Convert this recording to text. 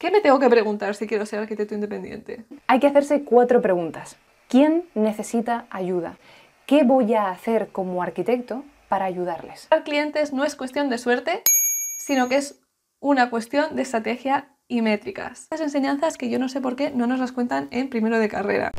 ¿Qué me tengo que preguntar si quiero ser arquitecto independiente? Hay que hacerse cuatro preguntas. ¿Quién necesita ayuda? ¿Qué voy a hacer como arquitecto para ayudarles? Al clientes no es cuestión de suerte, sino que es una cuestión de estrategia y métricas. Las enseñanzas que yo no sé por qué no nos las cuentan en primero de carrera.